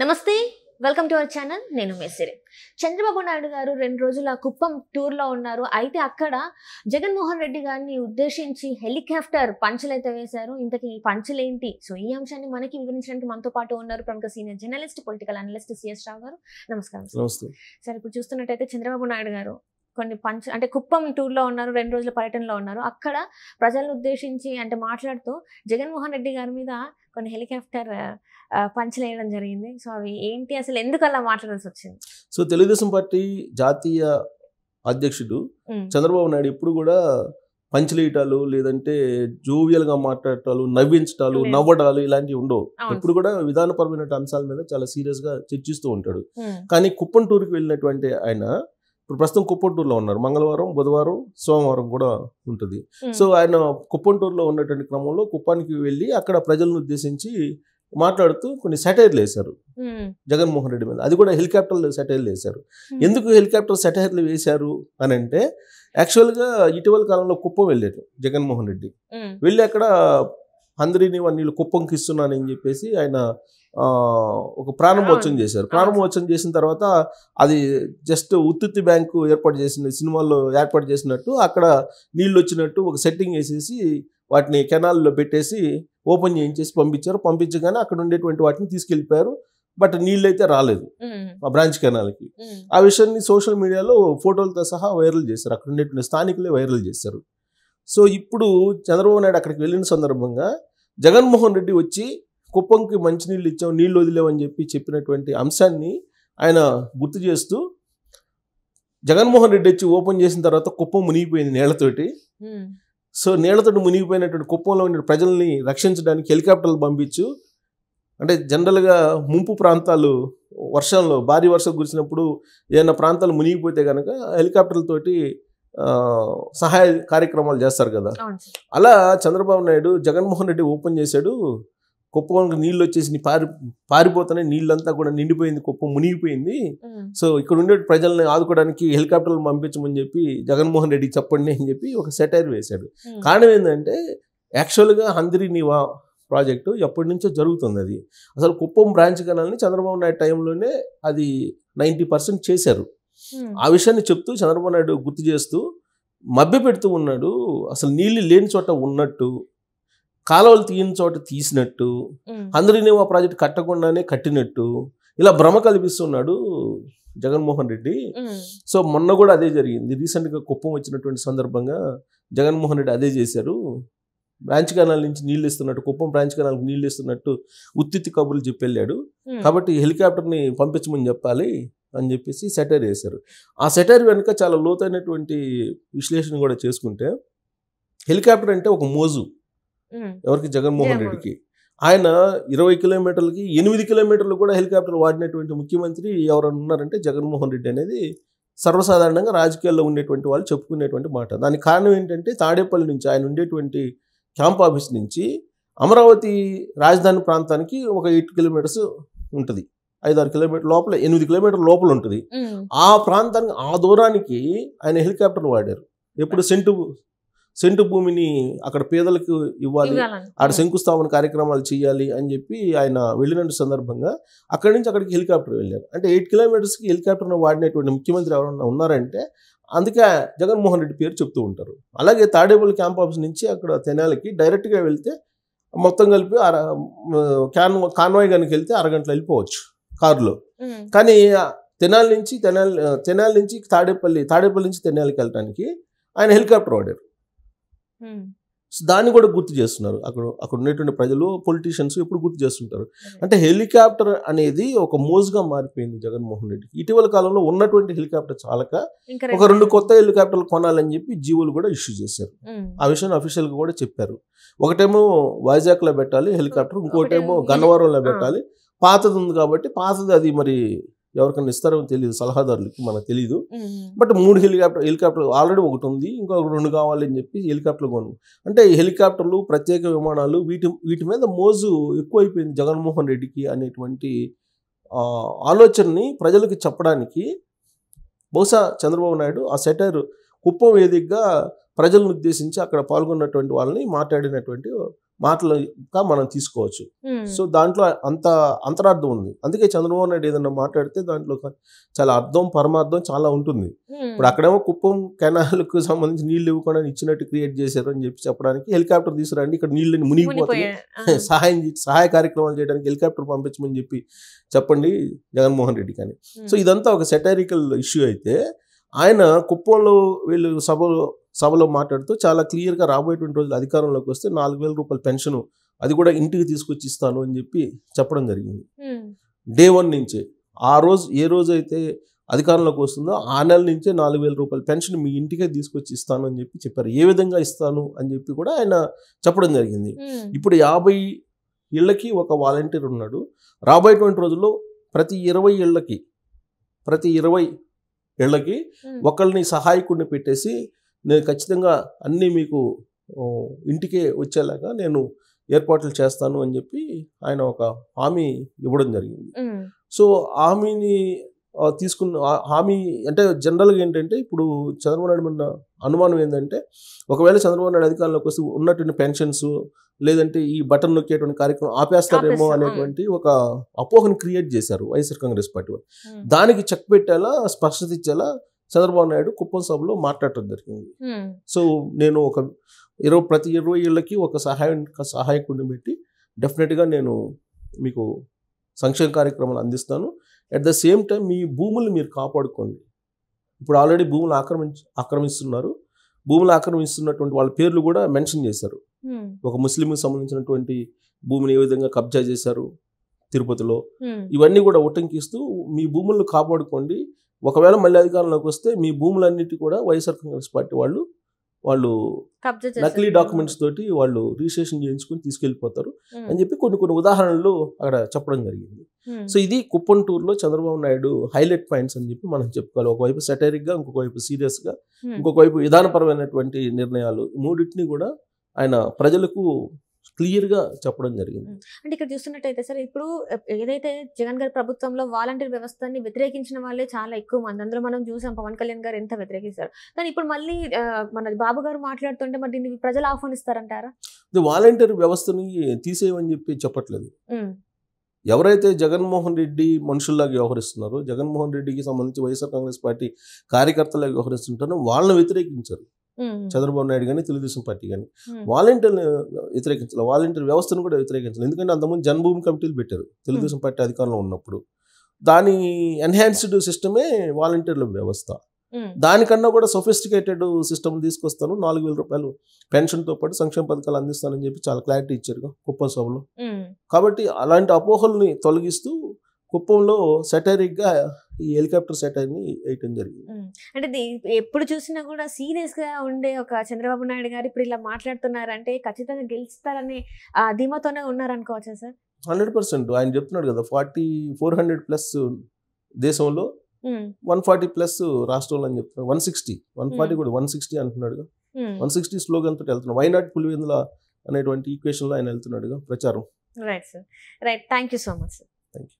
నమస్తే welcome to our channel నేను మేసిరే చంద్రబాబు నాయుడు గారు రెండు రోజుల కుప్పం టూర్లో ఉన్నారు అయితే అక్కడ జగన్మోహన్ రెడ్డి గారిని ఉద్దేశించి హెలికాప్టర్ పంచలు అయితే వేశారు ఇంతకీ పంచలేంటి సో ఈ అంశాన్ని మనకి వివరించడానికి మనతో పాటు ఉన్నారు ప్రముఖ senior journalist political analyst CS Rao గారు నమస్కారం సార్ ఇప్పుడు చూస్తున్నట్టయితే చంద్రబాబు నాయుడు గారు కొన్ని పంచ అంటే కుప్పం టూర్లో ఉన్నారు రెండు రోజుల పర్యటనలో ఉన్నారు అక్కడ ప్రజలను ఉద్దేశించి అంటే మాట్లాడుతూ జగన్మోహన్ రెడ్డి గారి మీద కొన్ని హెలికాప్టర్ వేయడం జరిగింది సో అవి ఏంటి అసలు ఎందుకు అలా మాట్లాడాల్సి వచ్చింది సో తెలుగుదేశం పార్టీ జాతీయ అధ్యక్షుడు చంద్రబాబు నాయుడు ఎప్పుడు కూడా పంచలేయటాలు లేదంటే జోవియల్గా మాట్లాడటాలు నవ్వించటాలు నవ్వడాలు ఇలాంటివి ఉండవు ఇప్పుడు కూడా విధానపరమైన అంశాల మీద చాలా సీరియస్గా చర్చిస్తూ ఉంటాడు కానీ కుప్పంటూరుకి వెళ్ళినటువంటి ఆయన ఇప్పుడు ప్రస్తుతం కుప్పంటూరులో ఉన్నారు మంగళవారం బుధవారం సోమవారం కూడా ఉంటుంది hmm. సో ఆయన కుప్పంటూరులో ఉన్నటువంటి క్రమంలో కుప్పానికి వెళ్ళి అక్కడ ప్రజలను ఉద్దేశించి మాట్లాడుతూ కొన్ని సెటైర్లు వేశారు hmm. జగన్మోహన్ రెడ్డి మీద అది కూడా హెలికాప్టర్లు సెటైర్లు వేశారు hmm. ఎందుకు హెలికాప్టర్ సెటైర్లు వేశారు అని అంటే యాక్చువల్గా ఇటీవల కాలంలో కుప్పం వెళ్ళారు జగన్మోహన్ రెడ్డి వెళ్ళి అక్కడ అందరినీ నీళ్ళు కుప్పంకి ఇస్తున్నానని చెప్పేసి ఆయన ఒక ప్రారంభోత్సవం చేశారు ప్రారంభోత్సవం చేసిన తర్వాత అది జస్ట్ ఉత్తుత్తి బ్యాంకు ఏర్పాటు చేసిన సినిమాల్లో ఏర్పాటు చేసినట్టు అక్కడ నీళ్ళు వచ్చినట్టు ఒక సెట్టింగ్ వేసేసి వాటిని కెనాల్లో పెట్టేసి ఓపెన్ చేయించేసి పంపించారు పంపించగానే అక్కడ ఉండేటువంటి వాటిని తీసుకెళ్ళిపోయారు బట్ నీళ్ళు అయితే రాలేదు ఆ బ్రాంచ్ కెనాల్కి ఆ విషయాన్ని సోషల్ మీడియాలో ఫోటోలతో సహా వైరల్ చేశారు అక్కడ ఉండేటువంటి స్థానికులే వైరల్ చేశారు సో ఇప్పుడు చంద్రబాబు నాయుడు అక్కడికి వెళ్ళిన సందర్భంగా జగన్మోహన్ రెడ్డి వచ్చి కుప్పంకి మంచినీళ్ళు ఇచ్చాం నీళ్ళు వదిలేమని చెప్పి చెప్పినటువంటి అంశాన్ని ఆయన గుర్తు చేస్తూ జగన్మోహన్ రెడ్డి వచ్చి ఓపెన్ చేసిన తర్వాత కుప్పం మునిగిపోయింది నీళ్లతోటి సో నీళ్లతోటి మునిగిపోయినటువంటి కుప్పంలో ఉన్న ప్రజల్ని రక్షించడానికి హెలికాప్టర్లు పంపించు అంటే జనరల్గా ముంపు ప్రాంతాలు వర్షంలో భారీ వర్షం కురిసినప్పుడు ఏదైనా ప్రాంతాలు మునిగిపోతే కనుక హెలికాప్టర్లతోటి సహాయ కార్యక్రమాలు చేస్తారు కదా అలా చంద్రబాబు నాయుడు జగన్మోహన్ రెడ్డి ఓపెన్ చేశాడు కుప్పం నీళ్ళు వచ్చేసి పారి పారిపోతున్నాయి నీళ్ళంతా కూడా నిండిపోయింది కుప్పం మునిగిపోయింది సో ఇక్కడ ఉండే ప్రజల్ని ఆదుకోవడానికి హెలికాప్టర్లు పంపించమని చెప్పి జగన్మోహన్ రెడ్డి చెప్పండి అని చెప్పి ఒక సెటైర్ వేశాడు కారణం ఏంటంటే యాక్చువల్గా అందరి నీవా ప్రాజెక్టు ఎప్పటి నుంచో జరుగుతుంది అది అసలు కుప్పం బ్రాంచ్ కనాలని చంద్రబాబు నాయుడు టైంలోనే అది నైంటీ పర్సెంట్ చేశారు Hmm. ఆ విషయాన్ని చెప్తూ చంద్రబాబు నాయుడు గుర్తు చేస్తూ మభ్య పెడుతూ ఉన్నాడు అసలు నీళ్లు లేని చోట ఉన్నట్టు కాలువలు తీయని చోట తీసినట్టు hmm. అందరినీ ఆ ప్రాజెక్ట్ కట్టకుండానే కట్టినట్టు ఇలా భ్రమ కల్పిస్తున్నాడు జగన్మోహన్ రెడ్డి hmm. సో మొన్న కూడా అదే జరిగింది రీసెంట్గా కుప్పం వచ్చినటువంటి సందర్భంగా జగన్మోహన్ రెడ్డి అదే చేశారు బ్రాంచ్ కెనాల్ నుంచి నీళ్ళు ఇస్తున్నట్టు కుప్పం బ్రాంచ్ కెనాల్కి నీళ్ళు ఇస్తున్నట్టు ఉత్తి కబుర్లు చెప్పి వెళ్ళాడు కాబట్టి హెలికాప్టర్ని పంపించమని చెప్పాలి అని చెప్పేసి సెటైర్ వేశారు ఆ సెటైర్ వెనుక చాలా లోతైనటువంటి విశ్లేషణ కూడా చేసుకుంటే హెలికాప్టర్ అంటే ఒక మోజు ఎవరికి జగన్మోహన్ రెడ్డికి ఆయన ఇరవై కిలోమీటర్లకి ఎనిమిది కిలోమీటర్లు కూడా హెలికాప్టర్ వాడినటువంటి ముఖ్యమంత్రి ఎవరైనా ఉన్నారంటే జగన్మోహన్ రెడ్డి అనేది సర్వసాధారణంగా రాజకీయాల్లో ఉండేటువంటి వాళ్ళు చెప్పుకునేటువంటి మాట దానికి కారణం ఏంటంటే తాడేపల్లి నుంచి ఆయన ఉండేటువంటి క్యాంప్ ఆఫీస్ నుంచి అమరావతి రాజధాని ప్రాంతానికి ఒక ఎయిట్ కిలోమీటర్స్ ఉంటుంది ఐదారు కిలోమీటర్ లోపల ఎనిమిది కిలోమీటర్ లోపల ఉంటుంది ఆ ప్రాంతానికి ఆ దూరానికి ఆయన హెలికాప్టర్ వాడారు ఎప్పుడు సెంటు సెంటు భూమిని అక్కడ పేదలకు ఇవ్వాలి ఆడ శంకుస్థాపన కార్యక్రమాలు చేయాలి అని చెప్పి ఆయన వెళ్ళిన సందర్భంగా అక్కడి నుంచి అక్కడికి హెలికాప్టర్ వెళ్ళారు అంటే ఎయిట్ కిలోమీటర్స్కి హెలికాప్టర్ను వాడినటువంటి ముఖ్యమంత్రి ఎవరన్నా ఉన్నారంటే అందుకే జగన్మోహన్ రెడ్డి పేరు చెప్తూ ఉంటారు అలాగే తాడేపల్లి క్యాంప్ ఆఫీస్ నుంచి అక్కడ తెనాలికి డైరెక్ట్గా వెళ్తే మొత్తం కలిపి కాన్వాయ్ కనుక వెళ్తే అరగంటలో వెళ్ళిపోవచ్చు కారులో కానీ తెనాల నుంచి తెనాలి తెనాల నుంచి తాడేపల్లి తాడేపల్లి నుంచి తెనాలకి వెళ్ళడానికి ఆయన హెలికాప్టర్ వాడారు దాన్ని కూడా గుర్తు చేస్తున్నారు అక్కడ అక్కడ ఉండేటువంటి ప్రజలు పొలిటీషియన్స్ ఇప్పుడు గుర్తు చేస్తుంటారు అంటే హెలికాప్టర్ అనేది ఒక మోజుగా మారిపోయింది జగన్మోహన్ రెడ్డికి ఇటీవల కాలంలో ఉన్నటువంటి హెలికాప్టర్ చాలక ఒక రెండు కొత్త హెలికాప్టర్లు కొనాలని చెప్పి జీవోలు కూడా ఇష్యూ చేశారు ఆ విషయాన్ని అఫీషియల్గా కూడా చెప్పారు ఒకటేమో వైజాగ్లో పెట్టాలి హెలికాప్టర్ ఇంకోటేమో గన్నవరంలో పెట్టాలి పాతది ఉంది కాబట్టి పాతది అది మరి ఎవరికైనా ఇస్తారో తెలియదు సలహాదారులకి మనకు తెలియదు బట్ మూడు హెలికాప్టర్ హెలికాప్టర్ ఆల్రెడీ ఒకటి ఉంది ఇంకో రెండు కావాలని చెప్పి హెలికాప్టర్ కొను అంటే హెలికాప్టర్లు ప్రత్యేక విమానాలు వీటి వీటి మీద మోజు ఎక్కువైపోయింది జగన్మోహన్ రెడ్డికి అనేటువంటి ఆలోచనని ప్రజలకు చెప్పడానికి బహుశా చంద్రబాబు నాయుడు ఆ సెటర్ కుప్పం వేదికగా ప్రజలను ఉద్దేశించి అక్కడ పాల్గొన్నటువంటి వాళ్ళని మాట్లాడినటువంటి మాటలుగా మనం తీసుకోవచ్చు సో దాంట్లో అంత అంతరార్థం ఉంది అందుకే చంద్రబాబు నాయుడు ఏదన్నా మాట్లాడితే దాంట్లో చాలా అర్థం పరమార్థం చాలా ఉంటుంది ఇప్పుడు అక్కడేమో కుప్పం కెనాల్కు సంబంధించి నీళ్లు ఇవ్వకుండా ఇచ్చినట్టు క్రియేట్ చేశారు అని చెప్పి చెప్పడానికి హెలికాప్టర్ తీసుకురండి ఇక్కడ నీళ్ళని మునిగిపోతాయి సహాయం సహాయ కార్యక్రమాలు చేయడానికి హెలికాప్టర్ పంపించమని చెప్పి చెప్పండి జగన్మోహన్ రెడ్డి కానీ సో ఇదంతా ఒక సెటారికల్ ఇష్యూ అయితే ఆయన కుప్పంలో వీళ్ళు సభలో సభలో మాట్లాడుతూ చాలా క్లియర్గా రాబోయేటువంటి రోజులు అధికారంలోకి వస్తే నాలుగు వేల రూపాయల పెన్షన్ అది కూడా ఇంటికి తీసుకొచ్చి ఇస్తాను అని చెప్పి చెప్పడం జరిగింది డే వన్ నుంచే ఆ రోజు ఏ రోజు అయితే అధికారంలోకి వస్తుందో ఆ నెల నుంచే నాలుగు వేల రూపాయల పెన్షన్ మీ ఇంటికే తీసుకొచ్చి ఇస్తాను అని చెప్పి చెప్పారు ఏ విధంగా ఇస్తాను అని చెప్పి కూడా ఆయన చెప్పడం జరిగింది ఇప్పుడు యాభై ఇళ్ళకి ఒక వాలంటీర్ ఉన్నాడు రాబోయేటువంటి రోజుల్లో ప్రతి ఇరవై ఇళ్ళకి ప్రతి ఇరవై ఇళ్ళకి ఒకరిని సహాయకుడిని పెట్టేసి నేను ఖచ్చితంగా అన్నీ మీకు ఇంటికే వచ్చేలాగా నేను ఏర్పాట్లు చేస్తాను అని చెప్పి ఆయన ఒక హామీ ఇవ్వడం జరిగింది సో హామీని తీసుకున్న హామీ అంటే జనరల్గా ఏంటంటే ఇప్పుడు చంద్రబాబు నాయుడు ఉన్న అనుమానం ఏంటంటే ఒకవేళ చంద్రబాబు నాయుడు అధికారంలోకి వస్తే ఉన్నటువంటి పెన్షన్స్ లేదంటే ఈ బటన్ నొక్కేటువంటి కార్యక్రమం ఆపేస్తారేమో అనేటువంటి ఒక అపోహను క్రియేట్ చేశారు వైఎస్ఆర్ కాంగ్రెస్ పార్టీ దానికి చెక్ పెట్టేలా స్పష్టత ఇచ్చేలా చంద్రబాబు నాయుడు కుప్పం సభలో మాట్లాడటం జరిగింది సో నేను ఒక ఇరవై ప్రతి ఇరవై ఏళ్ళకి ఒక సహాయ సహాయకుడిని పెట్టి డెఫినెట్గా నేను మీకు సంక్షేమ కార్యక్రమాలు అందిస్తాను అట్ ద సేమ్ టైం మీ భూముల్ని మీరు కాపాడుకోండి ఇప్పుడు ఆల్రెడీ భూములు ఆక్రమించ ఆక్రమిస్తున్నారు భూములు ఆక్రమిస్తున్నటువంటి వాళ్ళ పేర్లు కూడా మెన్షన్ చేశారు ఒక ముస్లింకి సంబంధించినటువంటి భూమిని ఏ విధంగా కబ్జా చేశారు తిరుపతిలో ఇవన్నీ కూడా ఉటంకిస్తూ మీ భూములను కాపాడుకోండి ఒకవేళ మళ్ళీ అధికారంలోకి వస్తే మీ భూములన్నిటి కూడా వైఎస్ఆర్ కాంగ్రెస్ పార్టీ వాళ్ళు వాళ్ళు నకిలీ డాక్యుమెంట్స్ తోటి వాళ్ళు రిజిస్ట్రేషన్ చేయించుకుని తీసుకెళ్లిపోతారు hmm. అని చెప్పి కొన్ని కొన్ని ఉదాహరణలు అక్కడ చెప్పడం జరిగింది hmm. సో ఇది కుప్పంటూరులో చంద్రబాబు నాయుడు హైలైట్ పాయింట్స్ అని చెప్పి మనం చెప్పుకోవాలి ఒకవైపు సెటరిక్గా ఇంకొకవైపు సీరియస్గా hmm. ఇంకొకవైపు విధానపరమైనటువంటి నిర్ణయాలు మూడింటిని కూడా ఆయన ప్రజలకు క్లియర్గా చెప్పడం జరిగింది అంటే ఇక్కడ చూస్తున్నట్టయితే సార్ ఇప్పుడు ఏదైతే జగన్ గారి ప్రభుత్వంలో వాలంటీర్ వ్యవస్థని వ్యతిరేకించిన వాళ్ళే చాలా ఎక్కువ మంది అందులో మనం చూసాం పవన్ కళ్యాణ్ గారు ఎంత వ్యతిరేకిస్తారు కానీ ఇప్పుడు మళ్ళీ మన బాబు గారు మాట్లాడుతుంటే మరి దీన్ని ప్రజలు ఆహ్వానిస్తారంటారా ఇది వాలంటీర్ వ్యవస్థని తీసేయమని చెప్పి చెప్పట్లేదు ఎవరైతే జగన్మోహన్ రెడ్డి మనుషుల్లాగా వ్యవహరిస్తున్నారో జగన్మోహన్ రెడ్డికి సంబంధించి వైఎస్ఆర్ కాంగ్రెస్ పార్టీ కార్యకర్తలాగా వ్యవహరిస్తుంటారో వాళ్ళని వ్యతిరేకించారు చంద్రబాబు నాయుడు కానీ తెలుగుదేశం పార్టీ కానీ వాలంటీర్ని వ్యతిరేకించాలి వాలంటీర్ వ్యవస్థను కూడా వ్యతిరేకించాలి ఎందుకంటే అంతకుముందు జన్మభూమి కమిటీలు పెట్టారు తెలుగుదేశం పార్టీ అధికారంలో ఉన్నప్పుడు దాని ఎన్హాన్స్డ్ సిస్టమే వాలంటీర్ల వ్యవస్థ దానికన్నా కూడా సొఫిస్టికేటెడ్ సిస్టమ్ తీసుకొస్తాను నాలుగు వేల రూపాయలు పెన్షన్తో పాటు సంక్షేమ పథకాలు అందిస్తానని చెప్పి చాలా క్లారిటీ ఇచ్చారు కుప్పం సభలో కాబట్టి అలాంటి అపోహల్ని తొలగిస్తూ కుప్పంలో సెటరిక్గా ఈ హెలికాప్టర్ సెట్ సెటర్ని వేయటం జరిగింది అంటే ఎప్పుడు చూసినా కూడా సీరియస్ గా ఉండే ఒక చంద్రబాబు నాయుడు గారు ఇప్పుడు ఇలా మాట్లాడుతున్నారంటే ఖచ్చితంగా గెలుస్తారనే ధీమాతోనే అనుకోవచ్చా సార్ హండ్రెడ్ పర్సెంట్ ఆయన చెప్తున్నాడు కదా ఫార్టీ ఫోర్ హండ్రెడ్ ప్లస్ దేశంలో వన్ ఫార్టీ ప్లస్ రాష్ట్రంలో అని చెప్తున్నాడు వన్ సిక్స్టీ వన్ ఫార్టీ కూడా వన్ సిక్స్టీ అంటున్నాడుగా వన్ సిక్స్టీ స్లోగన్ తోటి వెళ్తున్నాడు వైనాట్ పులివెందుల అనేటువంటి లో ఆయన వెళ్తున్నాడు ప్రచారం right sir right thank you so much sir thank you